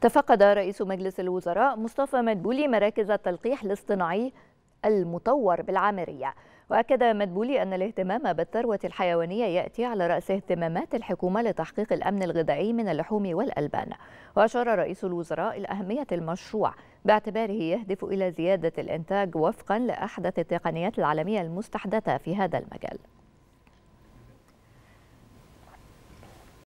تفقد رئيس مجلس الوزراء مصطفى مدبولي مراكز التلقيح الاصطناعي المطور بالعامرية وأكد مدبولي أن الاهتمام بالثروة الحيوانية يأتي على رأس اهتمامات الحكومة لتحقيق الأمن الغذائي من اللحوم والألبان وأشار رئيس الوزراء إلى أهمية المشروع باعتباره يهدف إلى زيادة الإنتاج وفقا لأحدث التقنيات العالمية المستحدثة في هذا المجال